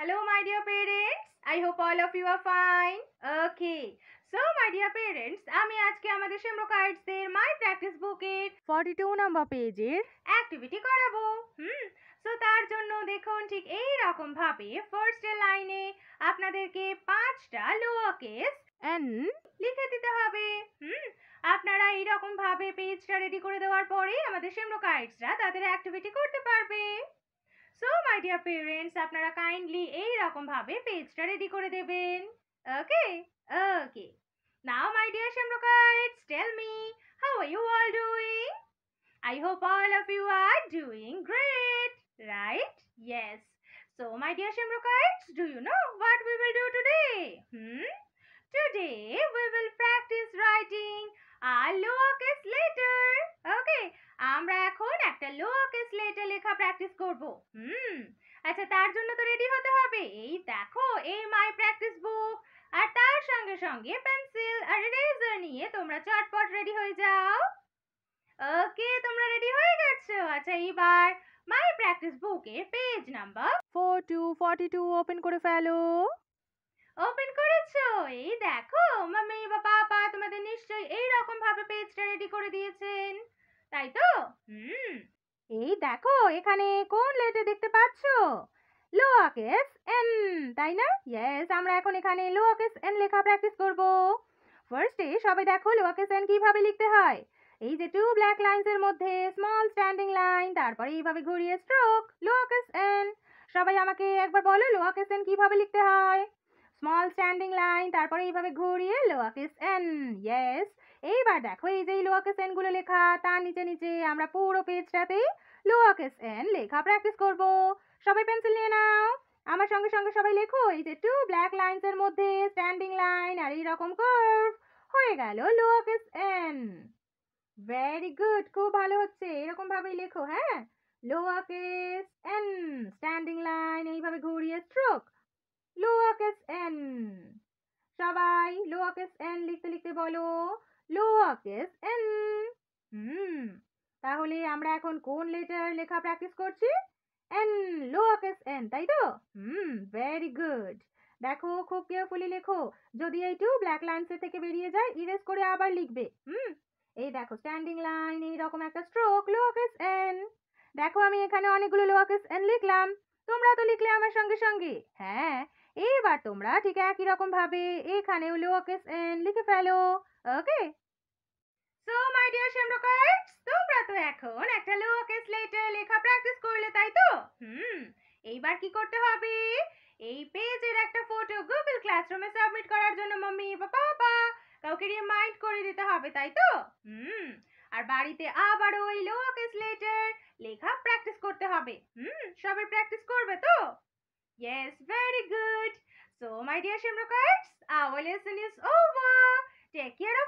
Hello, my dear parents. I hope all of you are fine. Okay. So, my dear parents, আমি আজকে আমাদের সেমরোকাইডস এর মাই practice বুক বুকের 42 নম্বর পেজের অ্যাক্টিভিটি করাবো হুম সো তার জন্য দেখুন ঠিক এই রকম ভাবে ফার্স্ট লাইনে আপনাদেরকে পাঁচটা লোয়ার কেস এন লিখে দিতে হবে হুম আপনারা এই রকম ভাবে পেজটা রেডি করে দেওয়ার পরে আমাদের সেমরোকাইডসরা তাদের অ্যাক্টিভিটি করতে পারবে সো মাই ডিয়ার পেরেন্টস আপনারা কাইন্ডলি এইরকমভাবে পেজটা রেডি করে দেবেন okay okay now my dear shamrock kites tell me how are you all doing I hope all of you are doing great right yes so my dear shamrock kites do you know what we will do today hmm today we will practice writing our lower case letter hello অকেসলে এটা লেখা practice করব হুম আচ্ছা তার জন্য তো ready হতে হবে এই দেখো এই মাই প্র্যাকটিস বুক আর তার সঙ্গে সঙ্গে পেন্সিল আর রেজার নিয়ে তোমরা চটপট রেডি হয়ে যাও ওকে তোমরা রেডি হয়ে গেছো আচ্ছা এবার মাই প্র্যাকটিস বুকের page number four to forty two open করে ফেলো ওপেন করেছো এই দেখো মামি বা পাপা তোমাদের নিশ্চয়ই এই রকম ভাবে পেজটা রেডি করে দিয়েছেন তাই তো হুম এই দেখো এখানে কোন লেটে দেখতে পাচ্ছ লোয়াকেস এন তাই না ইয়েস আমরা এখন এখানে লোয়াকেস এন লেখা প্র্যাকটিস করব ফার্স্টে সবাই দেখো লোয়াকেস এন কিভাবে লিখতে হয় এই যে টু ব্ল্যাক লাইন্সের মধ্যে স্মল স্ট্যান্ডিং লাইন তারপরে এইভাবে ঘুরিয়ে স্ট্রোক লোয়াকেস এন সবাই আমাকে একবার বলো লোয়াকেস এন কিভাবে লিখতে হয় স্মল স্ট্যান্ডিং লাইন তারপরে এইভাবে ঘুরিয়ে লোয়া কেস এন ইয়েস এইবার দেখো এই যে লোয়া কেস এনগুলো লেখা তার নিচে নিচে আমরা পুরো পেজটাতেই লোয়া কেস এন লেখা প্র্যাকটিস করব সবাই পেন্সিল নিয়ে নাও আমার সঙ্গে সঙ্গে সবাই লেখো এই যে টু ব্ল্যাক এর মধ্যে স্ট্যান্ডিং লাইন আর এইরকম কার্ভ হয়ে গেল lower case N very good খুব ভালো হচ্ছে এরকম ভাবেই লেখো হ্যাঁ lower case N standing line এইভাবে ঘুরিয়ে স্ট্রোক লোয়াকেস এন সবাই লোয়াকেস এন লিখতে লিখতে বলো লোয়াকেস এন হুম তাহলে আমরা এখন কোন লেটার লেখা প্র্যাকটিস করছি এন লোয়াকেস এন তাই তো হুম ভেরি গুড দেখো খুব কেয়ারফুলি লেখো যদি এইটু ব্ল্যাক লাইন্সের থেকে বেরিয়ে যায় ইরেজ করে আবার লিখবে হুম এই দেখো স্ট্যান্ডিং লাইন এই রকম একটা স্ট্রোক লোয়াকেস এন দেখো আমি এখানে অনেকগুলো লোয়াকেস এন লিখলাম তোমরা তো লিখলে আমার সঙ্গে সঙ্গে হ্যাঁ এবার তোমরা ঠিক একই রকম ভাবে এখানে লিখে ফেলো ওকে সো মাই ডিয়ার তোমরা তো এখন একটা লেটার লেখা প্র্যাকটিস করলে তাই তো হুম এইবার কি করতে হবে এই পেজের একটা ফটো গুগল ক্লাসরুমে সাবমিট করার জন্য মাম্মি কাউকে রিমাইন্ড করে দিতে হবে তাই তো হুম আর বাড়িতে আবার ওই লোয়াকেস লেটার লেখা প্র্যাকটিস করতে হবে হুম সবাই প্র্যাকটিস করবে তো Yes, very good. So, my dear Shamrakards, our lesson is over. Take care